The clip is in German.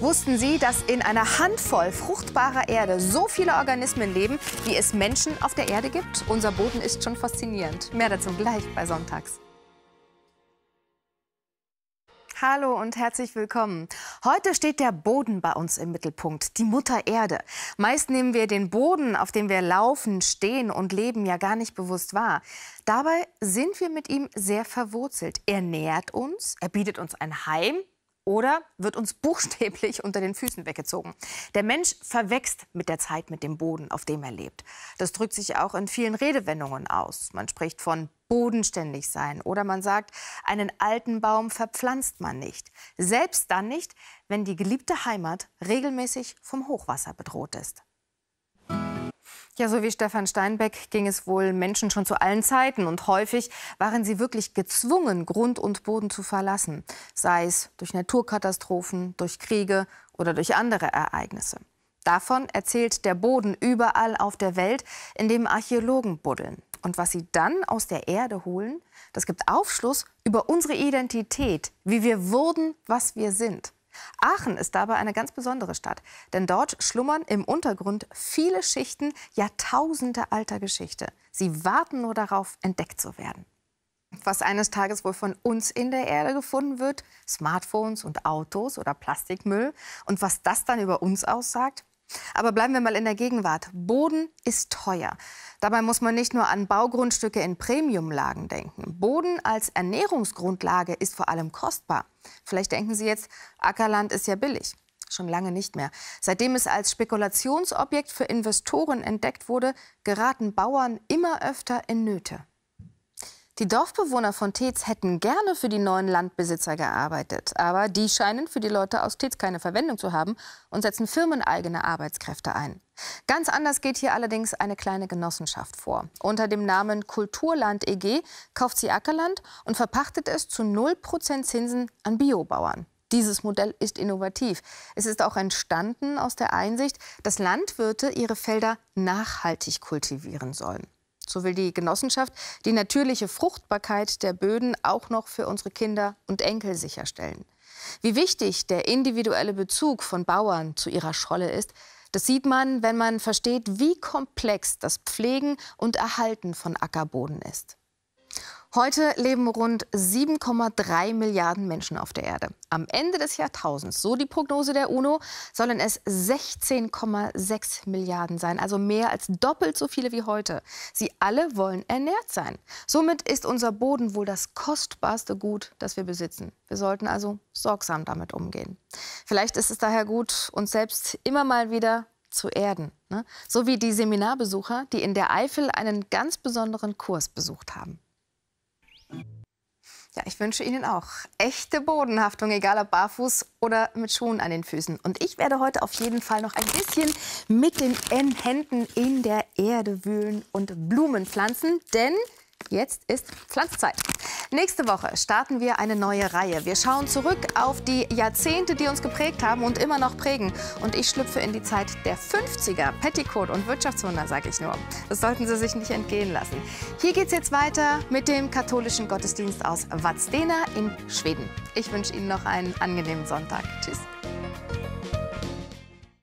wussten Sie, dass in einer Handvoll fruchtbarer Erde so viele Organismen leben, wie es Menschen auf der Erde gibt? Unser Boden ist schon faszinierend. Mehr dazu gleich bei Sonntags. Hallo und herzlich willkommen. Heute steht der Boden bei uns im Mittelpunkt, die Mutter Erde. Meist nehmen wir den Boden, auf dem wir laufen, stehen und leben, ja gar nicht bewusst wahr. Dabei sind wir mit ihm sehr verwurzelt. Er nährt uns, er bietet uns ein Heim, oder wird uns buchstäblich unter den Füßen weggezogen. Der Mensch verwächst mit der Zeit mit dem Boden, auf dem er lebt. Das drückt sich auch in vielen Redewendungen aus. Man spricht von bodenständig sein oder man sagt, einen alten Baum verpflanzt man nicht. Selbst dann nicht, wenn die geliebte Heimat regelmäßig vom Hochwasser bedroht ist. Ja, so wie Stefan Steinbeck ging es wohl Menschen schon zu allen Zeiten und häufig waren sie wirklich gezwungen, Grund und Boden zu verlassen, sei es durch Naturkatastrophen, durch Kriege oder durch andere Ereignisse. Davon erzählt der Boden überall auf der Welt, in dem Archäologen buddeln. Und was sie dann aus der Erde holen, das gibt Aufschluss über unsere Identität, wie wir wurden, was wir sind. Aachen ist dabei eine ganz besondere Stadt, denn dort schlummern im Untergrund viele Schichten Jahrtausende alter Geschichte. Sie warten nur darauf, entdeckt zu werden. Was eines Tages wohl von uns in der Erde gefunden wird, Smartphones und Autos oder Plastikmüll, und was das dann über uns aussagt, aber bleiben wir mal in der Gegenwart. Boden ist teuer. Dabei muss man nicht nur an Baugrundstücke in Premiumlagen denken. Boden als Ernährungsgrundlage ist vor allem kostbar. Vielleicht denken Sie jetzt, Ackerland ist ja billig. Schon lange nicht mehr. Seitdem es als Spekulationsobjekt für Investoren entdeckt wurde, geraten Bauern immer öfter in Nöte. Die Dorfbewohner von Tetz hätten gerne für die neuen Landbesitzer gearbeitet. Aber die scheinen für die Leute aus Tetz keine Verwendung zu haben und setzen firmeneigene Arbeitskräfte ein. Ganz anders geht hier allerdings eine kleine Genossenschaft vor. Unter dem Namen Kulturland EG kauft sie Ackerland und verpachtet es zu 0% Zinsen an Biobauern. Dieses Modell ist innovativ. Es ist auch entstanden aus der Einsicht, dass Landwirte ihre Felder nachhaltig kultivieren sollen. So will die Genossenschaft die natürliche Fruchtbarkeit der Böden auch noch für unsere Kinder und Enkel sicherstellen. Wie wichtig der individuelle Bezug von Bauern zu ihrer Scholle ist, das sieht man, wenn man versteht, wie komplex das Pflegen und Erhalten von Ackerboden ist. Heute leben rund 7,3 Milliarden Menschen auf der Erde. Am Ende des Jahrtausends, so die Prognose der UNO, sollen es 16,6 Milliarden sein, also mehr als doppelt so viele wie heute. Sie alle wollen ernährt sein. Somit ist unser Boden wohl das kostbarste Gut, das wir besitzen. Wir sollten also sorgsam damit umgehen. Vielleicht ist es daher gut, uns selbst immer mal wieder zu erden. Ne? So wie die Seminarbesucher, die in der Eifel einen ganz besonderen Kurs besucht haben. Ja, ich wünsche Ihnen auch echte Bodenhaftung, egal ob barfuß oder mit Schuhen an den Füßen. Und ich werde heute auf jeden Fall noch ein bisschen mit den Händen in der Erde wühlen und Blumen pflanzen, denn jetzt ist Pflanzzeit. Nächste Woche starten wir eine neue Reihe. Wir schauen zurück auf die Jahrzehnte, die uns geprägt haben und immer noch prägen. Und ich schlüpfe in die Zeit der 50er. Petticoat und Wirtschaftswunder, sage ich nur. Das sollten Sie sich nicht entgehen lassen. Hier geht's jetzt weiter mit dem katholischen Gottesdienst aus Vadstena in Schweden. Ich wünsche Ihnen noch einen angenehmen Sonntag. Tschüss.